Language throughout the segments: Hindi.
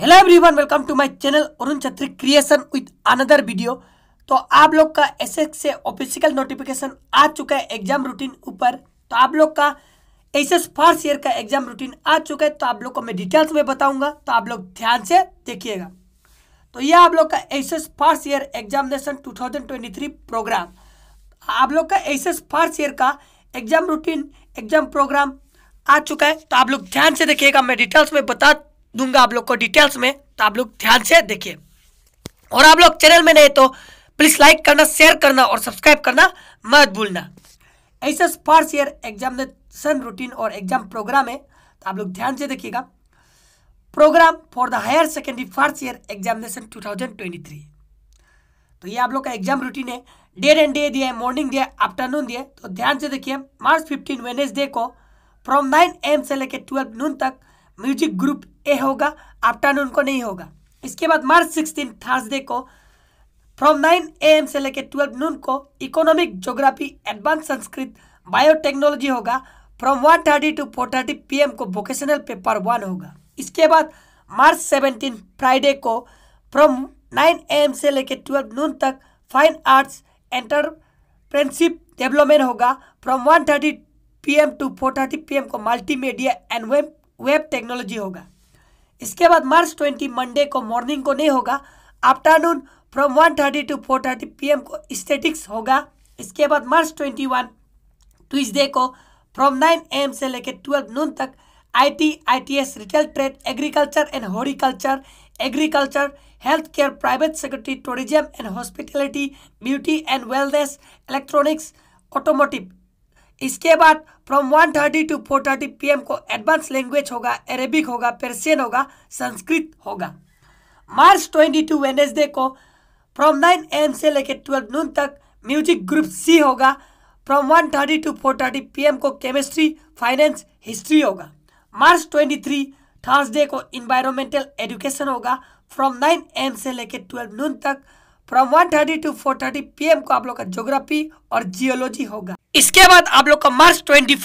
hello everyone welcome to my channel Arun Chhetri creation with another video तो आप लोग का एस एस से ऑफिशियल नोटिफिकेशन आ चुका है एग्जाम रूटीन ऊपर तो आप लोग का एस एस फर्स्ट ईयर का एग्जाम रूटीन आ चुका है तो आप लोग को मैं डिटेल्स में बताऊंगा तो आप लोग ध्यान से देखिएगा तो यह आप लोग का S S first year examination two thousand twenty three programme आप लोग का एस एस फर्स्ट ईयर का एग्जाम रूटीन एग्जाम प्रोग्राम आ चुका है तो आप लोग ध्यान से देखिएगा मैं डिटेल्स में बता दूंगा आप लोग को डिटेल्स में तो आप लोग ध्यान से देखिए और आप लोग चैनल में नहीं तो प्लीज़ लाइक करना शेयर करना और सब्सक्राइब करना मत भूलना ऐसे फर्स्ट ईयर एग्जामिनेशन रूटीन और एग्जाम प्रोग्राम है तो आप लोग ध्यान से देखिएगा programme for the higher secondary first year examination 2023 तो ये आप लोग का एग्जाम रूटीन है डे एंड डे दिया है मॉर्निंग दिया आफ्टरनून दिया तो ध्यान से देखिए मार्च फिफ्टीन वेनेसडे को फ्रॉम नाइन एम से लेकर ट्वेल्व नून तक म्यूजिक ग्रुप ए होगा आफ्टरनून को नहीं होगा इसके बाद मार्च सिक्सटीन थर्सडे को फ्रॉम नाइन ए एम से लेकर ट्वेल्व नून को economic geography advance Sanskrit biotechnology होगा from one thirty to four thirty p m को वोकेशनल पेपर वन होगा इसके बाद मार्च सेवनटीन फ्राइडे को फ्रॉम नाइन ए एम से लेकर ट्वेल्व नून तक फाइन आर्ट्स एंटरप्रेनशिप डेवलपमेंट होगा from one thirty p m to four thirty p m को multi media and web web technology होगा इसके बाद मार्च ट्वेंटी मंडे को मॉर्निंग को नहीं होगा afternoon from one thirty to four thirty P को स्टेटिक्स होगा इसके बाद मार्च ट्वेंटी वन ट्यूजडे को फ्रॉम नाइन एम से लेकर ट्वेल्व नून तक IT, ITS, retail trade agriculture and horticulture agriculture health care private secretary tourism and hospitality beauty and wellness electronics automotive इसके बाद from 1:30 to four thirty P को एडवांस लैंग्वेज होगा अरेबिक होगा पर्सियन होगा संस्कृत होगा मार्च 22 टू वेनेसडे को फ्रॉम 9 एम से लेकर 12 नून तक म्यूजिक ग्रुप सी होगा from 1:30 to four thirty P को केमिस्ट्री फाइनेंस हिस्ट्री होगा मार्च 23 थर्सडे को इन्वायरमेंटल एजुकेशन होगा फ्रॉम नाइन एम से लेकर ट्वेल्व नून तक from one thirty to four thirty P को आप लोग का ज्योग्राफी और जियोलॉजी होगा इसके बाद आप लोग का मार्च 24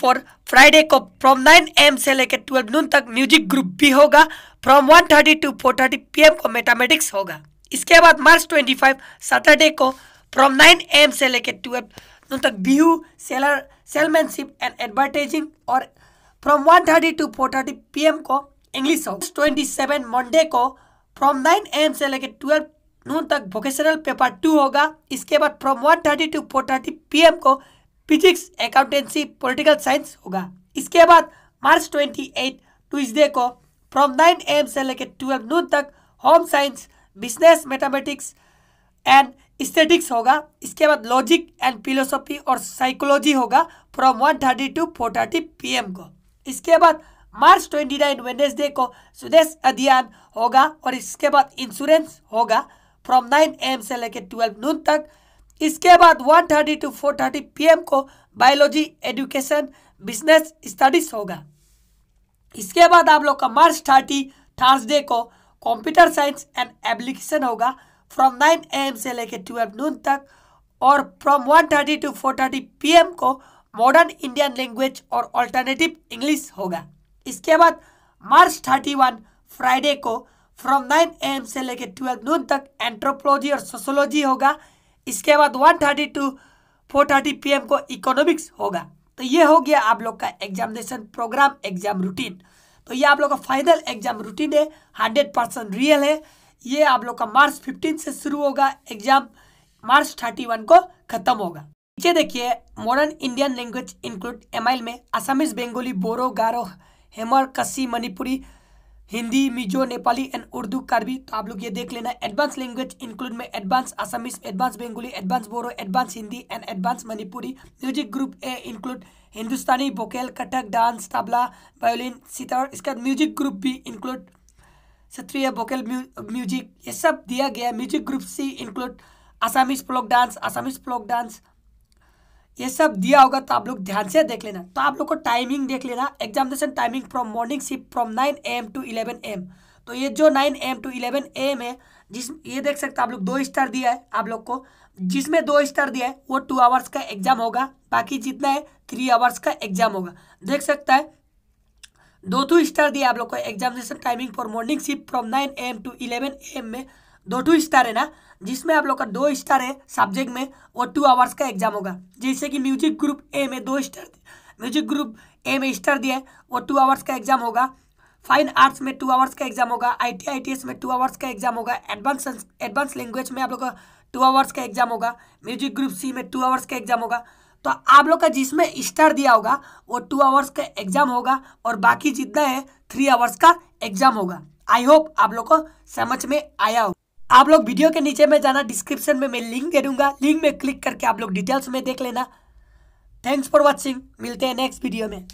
फ्राइडे को फ्रॉम 9 एम से लेकर 12 नून तक म्यूजिक ग्रुप भी होगा from 1:30 to four thirty P को मैथामेटिक्स होगा इसके बाद मार्च 25 सैटरडे को फ्रॉम 9 एम से लेकर 12 नून तक Bihu seller salesmanship and advertising और from 1:30 to four thirty P को इंग्लिश होगा 27 मंडे को फ्रॉम 9 एम से लेकर 12 नून तक वोकेशनल पेपर टू होगा इसके बाद from one thirty to four thirty P को फिजिक्स अकाउंटेंसी पॉलिटिकल साइंस होगा इसके बाद मार्च ट्वेंटी एट ट्यूजडे को फ्रॉम नाइन एम से लेकर ट्वेल्व नून तक home science business mathematics and statistics होगा इसके बाद लॉजिक एंड फिलोसॉफी और साइकोलॉजी होगा from one thirty to four thirty P को इसके बाद मार्च ट्वेंटी नाइन वेनेसडे को सुदेश अध्ययन होगा और इसके बाद इंश्योरेंस होगा फ्रॉम 9 एम से लेकर 12 नून तक इसके बाद 1:30 टू 4:30 पीएम को बायोलॉजी एजुकेशन बिजनेस स्टडीज होगा इसके बाद आप लोग का मार्च थर्टी थर्सडे को कंप्यूटर साइंस एंड एप्लीकेशन होगा फ्रॉम 9 एम से लेकर 12 नून तक और फ्रॉम 1:30 टू 4:30 पीएम को मॉडर्न इंडियन लैंग्वेज और ऑल्टरनेटिव इंग्लिश होगा इसके बाद मार्च 31 फ्राइडे को फ्रॉम 9 एम से लेकर ट्वेल्व नून तक एंट्रोपोलॉजी और सोशोलॉजी होगा इसके बाद one thirty to four 4:30 PM को इकोनॉमिक्स होगा तो ये हो गया आप लोग का एग्जामिनेशन प्रोग्राम एग्जाम रूटीन तो ये आप लोग का फाइनल एग्जाम रूटीन है हंड्रेड परसेंट रियल है ये आप लोग का मार्च फिफ्टीन से शुरू होगा एग्जाम मार्च थर्टी वन को खत्म होगा नीचे देखिए मॉडर्न इंडियन लैंग्वेज इंक्लूड एम में असामिस बेंगोली बोरो गारो हेमर कसी मणिपुरी हिंदी मिजो नेपाली एंड उर्दू कार्बी तो आप लोग ये देख लेना एडवांस लैंग्वेज इंक्लूड में advance Assamese advance Bengali advance Bodo advance Hindi and advance Manipuri music group A include Hindustani vocal Kathak dance tabla violin sitar इसका म्यूजिक ग्रुप भी इंक्लूड क्षत्रिय बोकेल म्यूजिक ये सब दिया गया म्यूजिक ग्रुप सी include Assamese folk dance Assamese folk dance ये सब दिया होगा तो आप लोग ध्यान से देख लेना तो आप लोग को टाइमिंग देख लेना examination timing from morning shift from nine M to eleven M तो ये जो nine M to eleven M है जिस ये देख सकते आप लोग दो स्टार दिया है आप लोग को जिसमें दो स्टार दिया है वो टू आवर्स का एग्जाम होगा बाकी जितना है थ्री आवर्स का एग्जाम होगा देख सकता है दो टू स्टार दिया आप लोग को examination timing for morning shift from nine M to eleven M में दो टू स्टार है ना जिसमें आप लोग का दो स्टार है सब्जेक्ट में और टू आवर्स का एग्जाम होगा जैसे कि म्यूजिक ग्रुप ए में दो स्टार म्यूजिक ग्रुप ए में स्टार दिया है और टू आवर्स का एग्जाम होगा फाइन आर्ट्स में टू आवर्स का एग्जाम होगा आई टी में टू आवर्स का एग्जाम होगा एडवांस एडवांस लैंग्वेज में आप लोग का टू आवर्स का एग्जाम होगा म्यूजिक ग्रुप सी में टू आवर्स का एग्जाम होगा तो आप लोग का जिसमें स्टार दिया होगा वो टू आवर्स का एग्जाम होगा और बाकी जितना है थ्री आवर्स का एग्जाम होगा आई होप आप लोग को समझ में आया होगा आप लोग वीडियो के नीचे में जाना डिस्क्रिप्शन में मैं लिंक दे दूंगा लिंक में क्लिक करके आप लोग डिटेल्स में देख लेना थैंक्स फॉर वॉचिंग मिलते हैं नेक्स्ट वीडियो में